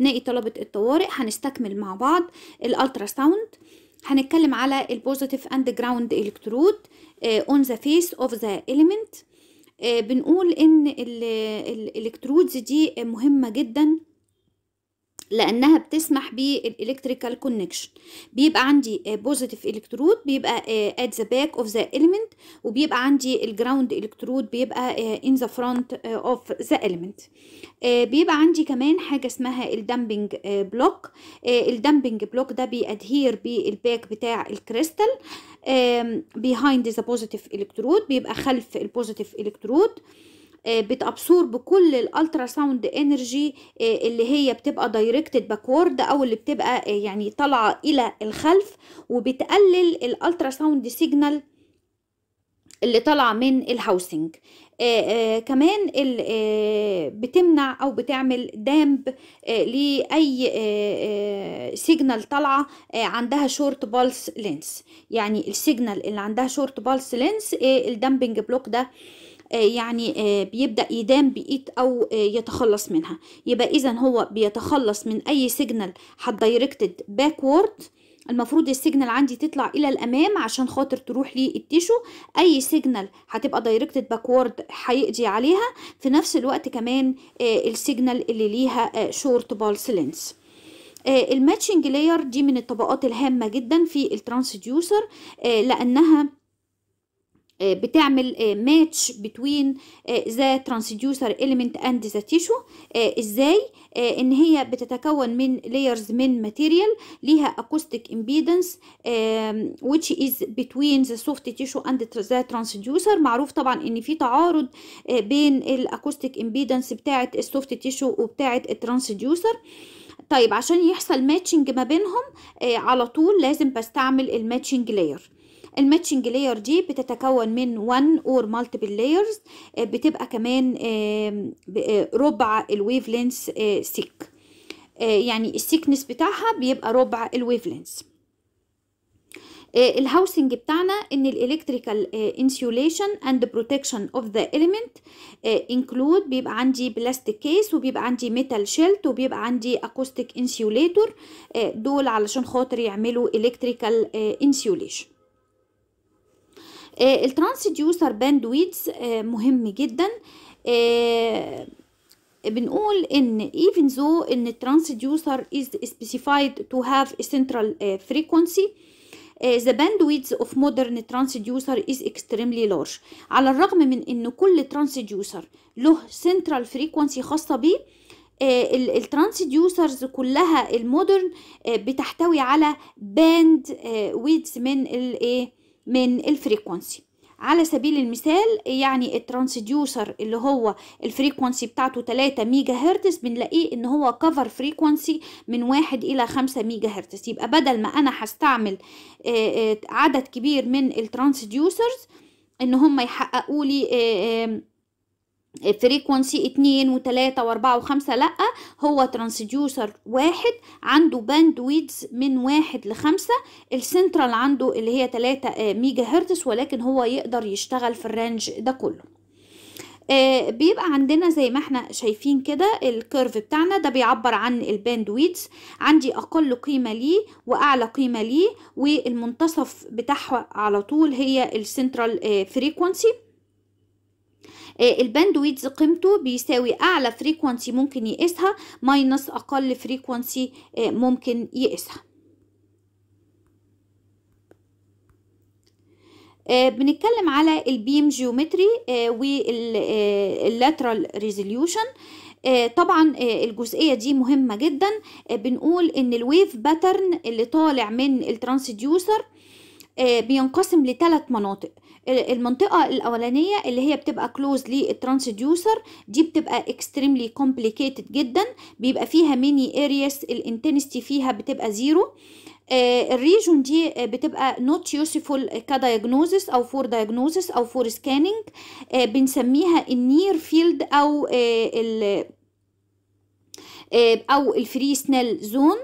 أبنائي طلبة الطوارئ هنستكمل مع بعض الألترا ساوند هنتكلم على البوزيتيف اند جراوند الكترود اون ذا فيس اوف ذا ايليمنت بنقول ان الالكترودز دي مهمه جدا لانها بتسمح بالالكتريكال كونكشن بيبقى عندي بوزيتيف آه، الكترود بيبقى ات ذا باك اوف ذا اليمنت وبيبقى عندي الجراوند الكترود بيبقى ان ذا فرونت اوف ذا اليمنت بيبقى عندي كمان حاجه اسمها الدامبنج بلوك الدامبنج بلوك ده بيادهير بالباك بتاع الكريستال بيهايند ذا بوزيتيف الكترود بيبقى خلف البوزيتيف الكترود آه، بتابسورب كل الالترا ساوند انرجي آه، اللي هي بتبقى دايركتد باكورد او اللي بتبقى آه، يعني طالعه الى الخلف وبتقلل الالترا ساوند سيجنال اللي طالعه من الهاوسنج آآ آآ كمان بتمنع او بتعمل دامب لاي سيجنال طالعه عندها شورت بالس لينس يعني السيجنال اللي عندها شورت بالس لينس الدامبنج بلوك ده آه، يعني آه، بيبدأ يدام بإيد أو آه، يتخلص منها يبقى إذا هو بيتخلص من أي سيجنال هتدايركتد باكورد المفروض السيجنال عندي تطلع الى الامام عشان خاطر تروح للتيشو اي سيجنال هتبقى دايركتد باكورد هيقضي عليها في نفس الوقت كمان السيجنال اللي ليها شورت بالس لينس الماتشنج لاير دي من الطبقات الهامه جدا في الترانسديوسر لانها آه، بتعمل ماتش بتوين ذا ترانسديوسر اليمنت اند ذا تيشو ازاي آه، ان هي بتتكون من لايرز من ماتيريال ليها اكوستيك امبيدنس which is between the soft tissue and the transducer معروف طبعا ان في تعارض آه، بين الاكوستيك امبيدنس بتاعه السوفت تيشو وبتاعه الترانسديوسر طيب عشان يحصل ماتشنج ما بينهم على طول لازم بستعمل الماتشنج لاير الماتشنج لاير دي بتتكون من 1 اور مالتيبل لايرز بتبقى كمان آه، ربع الويف لينس سيك يعني السيكنس بتاعها بيبقى ربع الويف لينس الهاوسنج بتاعنا ان الالكتريكال انسيوليشن اند بروتكشن اوف ذا اليمنت انكلود بيبقى عندي بلاستيك كيس وبيبقى عندي ميتال شيلت وبيبقى عندي اكوستيك انسيوليتور آه، دول علشان خاطر يعملوا الكتريكال انسيوليشن آه، آه، الترانسديوسر آه، باندويدز مهم جدا آه، بنقول ان even though ان الترانسديوسر is specified to have a central frequency the bandwidth of modern transducer is extremely large على الرغم من ان كل transducer له central frequency خاصة بيه الترانسديوسرز كلها المودرن بتحتوي على باند ويدز من الايه من الفريكونسي على سبيل المثال يعني الترانسديوسر اللي هو الفريكونسي بتاعته 3 ميجا هرتز بنلاقيه ان هو كفر فريكونسي من 1 الى 5 ميجا هرتز يبقى بدل ما انا هستعمل آه، آه، عدد كبير من الترانسديوسرز ان هم يحققوا لي آه، فريكونسي اتنين وتلاتة واربعة وخمسة لأ هو ترانسديوسر واحد عنده باند ويدز من واحد لخمسة السنترال عنده اللي هي تلاتة ميجا آه، هرتز ولكن هو يقدر يشتغل في الرانج ده كله آه بيبقى عندنا زي ما احنا شايفين كده الكيرف بتاعنا ده بيعبر عن الباند ويدز عندي اقل قيمة ليه واعلى قيمة ليه والمنتصف بتاعها على طول هي السنترال آه فريكونسي آه، الباندويدز قيمته بيساوي اعلى فريكوانسي ممكن يقيسها ماينس اقل فريكوانسي آه، ممكن يقيسها آه، بنتكلم على البيم جيومتري واللاترال ريزوليوشن طبعا الجزئيه دي مهمه جدا بنقول ان الويف باترن اللي طالع من الترانسديوسر بينقسم لثلاث مناطق المنطقة الأولانية اللي هي بتبقى كلوز للترانسديوسر دي بتبقى اكستريملي كومبليكيتد جدا بيبقى فيها ميني ارياس الانتنستي فيها بتبقى زيرو آه، الريجون دي آه، بتبقى نوت يوسفول كدايجنوزس او فور دايجنوزس او فور سكاننج آه، بنسميها النير فيلد او ال او الفري سنيل زون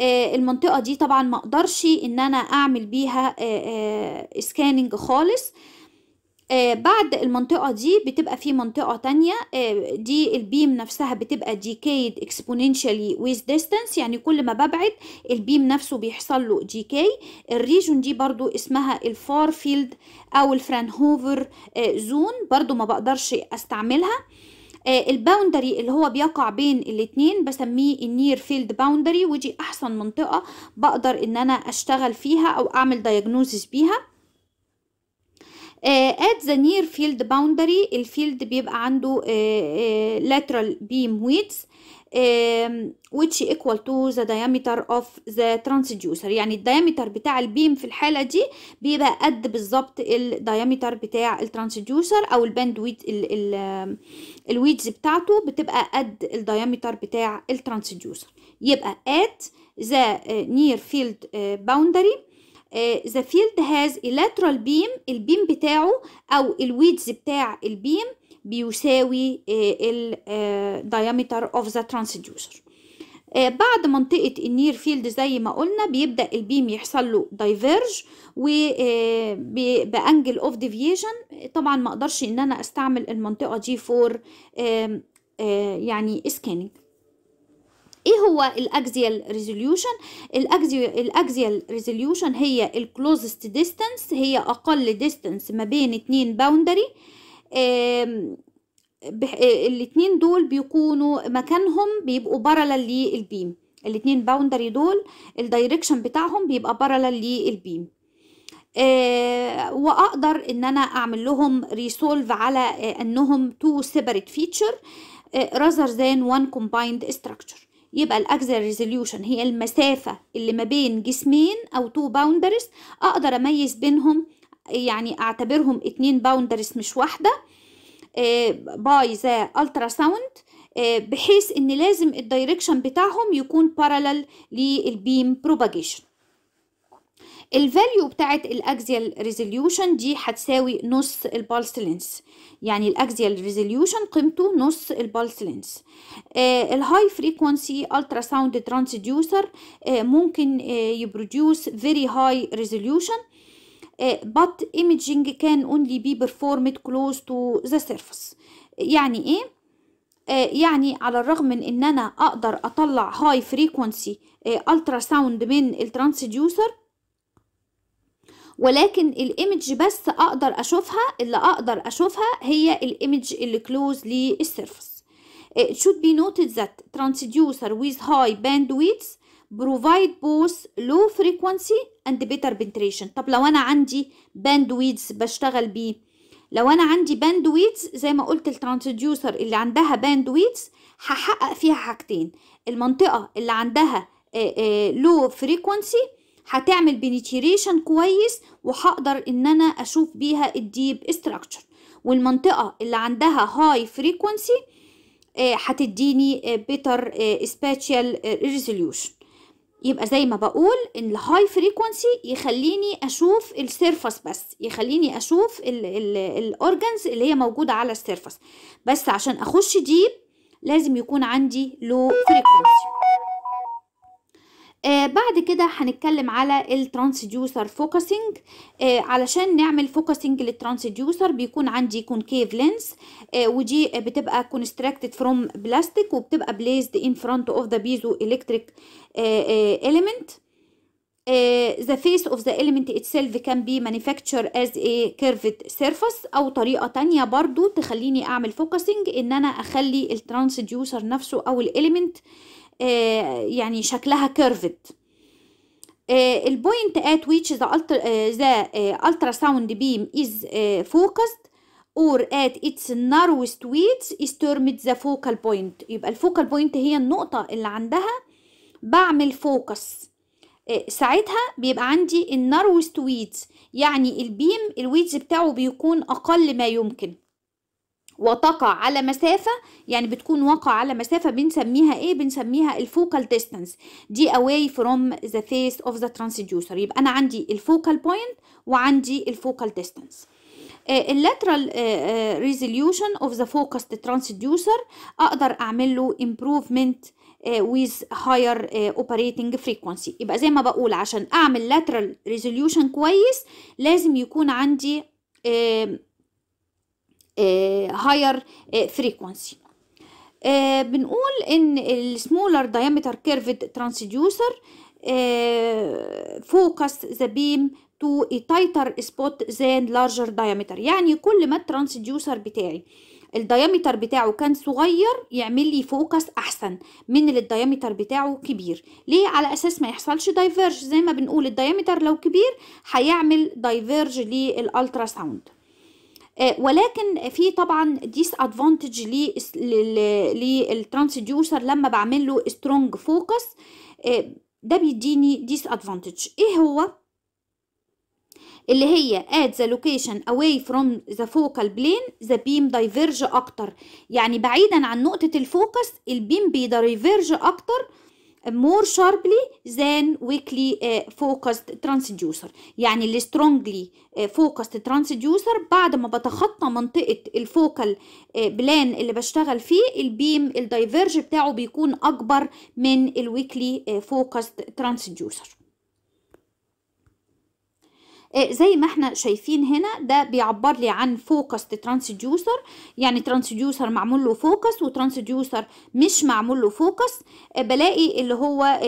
آه، المنطقة دي طبعا ما اقدرش ان انا اعمل بيها سكاننج آه، آه، خالص بعد المنطقة دي بتبقى في منطقة تانية دي البيم نفسها بتبقى ديكايد اكسبوننشالي ويز ديستانس يعني كل ما ببعد البيم نفسه بيحصل له ديكاي الريجون دي برضو اسمها الفار فيلد او الفرانهوفر زون برضو ما بقدرش استعملها آه، الباوندري اللي هو بيقع بين الاتنين بسميه النير فيلد باوندري ودي احسن منطقة بقدر ان انا اشتغل فيها او اعمل دايجنوزس بيها آه، at the near field boundary الفيلد بيبقى عنده آه، lateral beam ويدز which equal to the diameter of the transducer يعني الديامتر بتاع البيم في الحالة دي بيبقى قد بالظبط الديامتر بتاع الترانسديوسر او الباند ويد الويدز بتاعته بتبقى قد الديامتر بتاع الترانسديوسر يبقى at the near field آه، boundary آه، the field has a lateral beam البيم بتاعه او الويدز بتاع البيم بيساوي آه، ال آه، diameter of the transducer آه، بعد منطقة النير فيلد زي ما قلنا بيبدأ البيم يحصل له دايفيرج وبأنجل اوف ديفيشن طبعا ما اقدرش ان انا استعمل المنطقة دي فور يعني سكاننج ايه هو الاكزيال ريزوليوشن الاكزيال ريزوليوشن هي الكلوزست ديستانس هي اقل ديستانس ما بين اتنين باوندري آه آه، الاتنين دول بيكونوا مكانهم بيبقوا بارلل للبيم الاتنين باوندري دول الدايركشن بتاعهم بيبقى بارلل للبيم آه واقدر ان انا اعمل لهم ريسولف على آه انهم تو سيبريت فيتشر راذر ذان وان كومبايند استراكشر يبقى الاكزا ريزوليوشن هي المسافه اللي ما بين جسمين او تو باوندريز اقدر اميز بينهم يعني اعتبرهم اتنين باوندرس مش واحدة آه، باي ذا الترا آه، ساوند بحيث ان لازم الدايركشن بتاعهم يكون بارالل للبيم بروباجيشن الفاليو بتاعت الاكزيال ريزوليوشن دي هتساوي نص البالس لينس يعني الاكزيال ريزوليوشن قيمته نص البالس لينس الهاي فريكوانسي الترا ساوند ترانسديوسر ممكن يبروديوس فيري هاي ريزوليوشن إيه، but imaging can only be performed close to the surface يعني ايه, إيه، يعني على الرغم من ان انا اقدر اطلع هاي فريكونسي الترا ساوند من الترانسديوسر ولكن الايمج بس اقدر اشوفها اللي اقدر اشوفها هي الايمج اللي كلوز للسيرفس إيه، It should be noted that transducer with high bandwidths provide both low frequency and better penetration طب لو انا عندي باند ويدز بشتغل بيه لو انا عندي باند ويدز زي ما قلت الترانسديوسر اللي عندها باند ويدز هحقق فيها حاجتين المنطقه اللي عندها لو آه، آه، frequency هتعمل penetration كويس وهقدر ان انا اشوف بيها الديب استراكشر والمنطقه اللي عندها هاي frequency آه، هتديني بيتر spatial ريزوليوشن يبقى زي ما بقول ان الهاي فريكوانسي يخليني اشوف السيرفس بس يخليني اشوف الاورجنز اللي هي موجوده على السيرفس بس عشان اخش ديب لازم يكون عندي لو فريكوانسي آه بعد كده هنتكلم على الترانسديوسر فوكسنج آه علشان نعمل فوكسنج للترانسديوسر بيكون عندي كونكيف لينس آه ودي بتبقى كونستراكتد فروم بلاستيك وبتبقى بليزد ان فرونت اوف ذا بيزو الكتريك اليمنت the face of the element itself can be manufactured as a curved surface أو طريقة تانية برضو تخليني أعمل فوكسنج إن أنا أخلي الترانسديوسر نفسه أو الاليمنت element آه، يعني شكلها كيرفد آه، البوينت at which the ultra آه، the ultrasound beam is focused or at its narrowest width is termed the focal point يبقى الفوكال بوينت هي النقطة اللي عندها بعمل فوكس ساعتها بيبقى عندي الناروست ويتس يعني البيم الويتس بتاعه بيكون أقل ما يمكن وتقع على مسافة يعني بتكون واقعة على مسافة بنسميها ايه بنسميها الفوكال ديستانس دي away from the face of the transducer يبقى انا عندي الفوكال بوينت وعندي الفوكال ديستانس اللاترال ريزوليوشن اوف ذا فوكست ترانسديوسر اقدر اعمل له امبروفمنت آه، with higher آه، operating frequency يبقى زي ما بقول عشان اعمل lateral resolution كويس لازم يكون عندي هاير آه، آه، فريكونسي آه، بنقول ان السمولر دايمتر كيرفد ترانسديوسر فوكس ذا بيم تو تايتر سبوت زان لارجر دايمتر يعني كل ما الترانسديوسر بتاعي الدايمتر بتاعه كان صغير يعمل لي فوكس احسن من اللي الدايمتر بتاعه كبير ليه على اساس ما يحصلش دايفيرج زي ما بنقول الدايمتر لو كبير هيعمل دايفيرج للالترا ساوند آه، ولكن في طبعا ديس ادفانتج للترانسديوسر لما بعمل له سترونج فوكس آه، ده بيديني ديس ادفانتج ايه هو اللي هي at the location away from the focal plane the beam diverge اكتر يعني بعيدا عن نقطة الفوكس البيم بيدايفيرج اكتر more sharply than weakly uh, focused transducer يعني اللي strongly uh, focused transducer بعد ما بتخطى منطقة الفوكال بلان اللي بشتغل فيه البيم الدايفيرج بتاعه بيكون أكبر من الويكلي focused transducer آه، زي ما احنا شايفين هنا ده بيعبر لي عن فوكس ترانسديوسر يعني ترانسديوسر معمول له فوكس وترانسديوسر مش معمول له فوكس آه، بلاقي اللي هو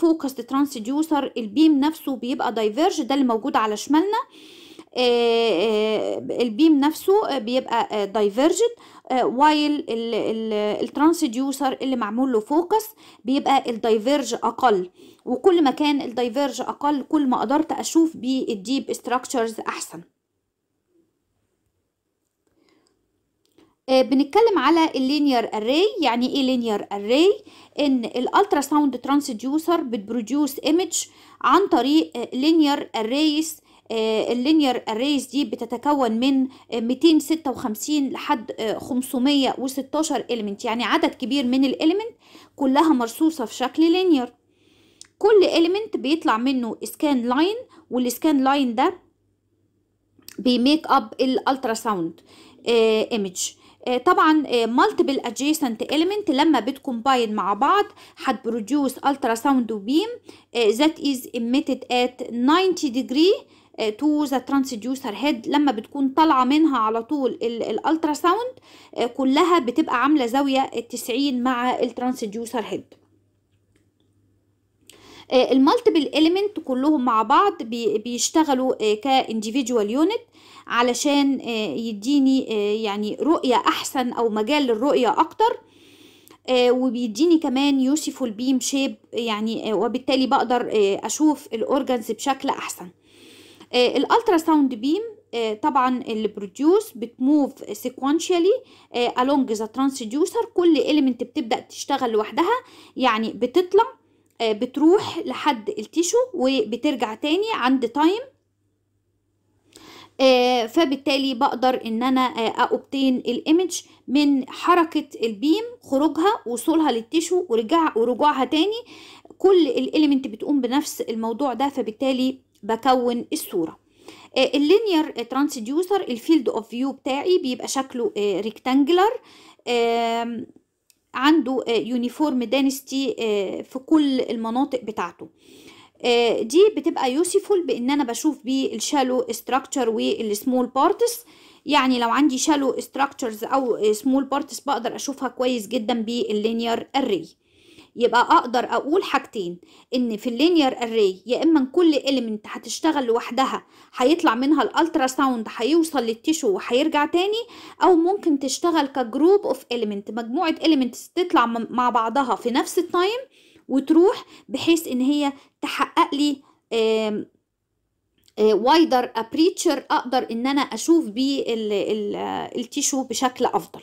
فوكس آه، ترانسديوسر البيم نفسه بيبقى دايفرج ده اللي موجود على شمالنا البيم نفسه بيبقى دايفيرجد وايل الترانسديوسر اللي معمول له فوكس بيبقى الدايفرج اقل وكل ما كان الدايفيرج اقل كل ما قدرت اشوف بالديب ستراكشرز احسن آه، بنتكلم على اللينير اري يعني ايه لينير اري ان الالترا ساوند ترانسديوسر بتبروديوس ايمج عن طريق لينير اريز اللينير اريز دي بتتكون من 256 آه، لحد 516 آه، اليمنت يعني عدد كبير من الاليمنت كلها مرصوصه في شكل لينير كل element بيطلع منه scan line والscan line ده بيميك اب الالتراساوند ايمج طبعا مالتيبل ادجيسنت اليمنت لما بتكومباين مع بعض هتبروديوس الترا ساوند بيم ذات از emitted at 90 degree تو ذا ترانسديوسر هيد لما بتكون طالعه منها على طول الالترا آه، ساوند كلها بتبقى عامله زاويه 90 مع الترانسديوسر هيد آه، المالتيبل اليمنت كلهم مع بعض بيشتغلوا آه، كانديفيدوال يونت علشان آه، يديني يعني رؤية أحسن أو مجال للرؤية أكتر وبيديني كمان يوسفول بيم شيب يعني وبالتالي بقدر أشوف الأورجنز بشكل أحسن الالترا ساوند بيم طبعا اللي بروديوس بتموف سيكوانشيالي along ذا ترانسديوسر كل element بتبدا تشتغل لوحدها يعني بتطلع آه، بتروح لحد التيشو وبترجع تاني عند تايم آه، فبالتالي بقدر ان انا آه، اوبتين الايمج من حركة البيم خروجها وصولها للتيشو ورجع ورجوعها تاني كل الاليمنت بتقوم بنفس الموضوع ده فبالتالي بكون الصورة اللينير ترانسديوسر الفيلد اوف فيو بتاعي بيبقى شكله ريكتانجلر عنده يونيفورم آه، دانستي آه، في كل المناطق بتاعته آه، دي بتبقى يوسفول بان انا بشوف بيه الشالو استراكشر والسمول بارتس يعني لو عندي شالو استراكشرز او سمول بارتس بقدر اشوفها كويس جدا باللينير اري يبقى اقدر اقول حاجتين ان في اللينير اري يا اما كل اليمنت هتشتغل لوحدها هيطلع منها الالترا ساوند هيوصل للتيشو وهيرجع تاني او ممكن تشتغل كجروب اوف اليمنت مجموعه اليمنتس تطلع مع بعضها في نفس التايم وتروح بحيث ان هي تحقق لي وايدر ابريتشر آه، اقدر ان انا اشوف بيه التيشو بشكل افضل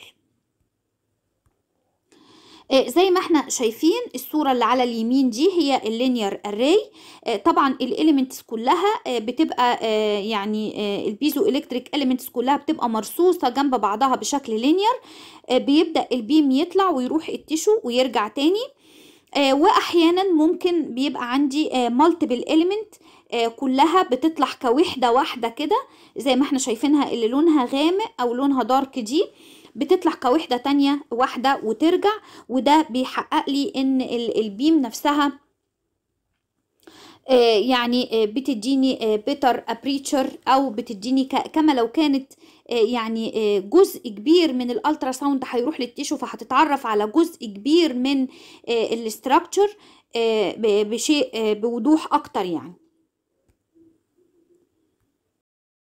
آه، زي ما احنا شايفين الصورة اللي على اليمين دي هي اللينير اري آه، طبعا الاليمنتس كلها آه، بتبقى يعني البيزو الكتريك اليمنتس كلها بتبقى مرصوصة جنب بعضها بشكل لينير بيبدأ البيم يطلع ويروح التشو ويرجع تاني واحيانا ممكن بيبقى عندي مالتيبل اليمنت كلها بتطلع كوحدة واحدة كده زي ما احنا شايفينها اللي لونها غامق او لونها دارك دي بتطلع كوحدة تانية واحدة وترجع وده بيحقق لي ان البيم نفسها آه، يعني آه، بتديني بيتر آه، ابريتشر او بتديني كما لو كانت يعني جزء كبير من الالترا ساوند هيروح للتيشو فهتتعرف على جزء كبير من الاستراكشر بشيء بوضوح اكتر يعني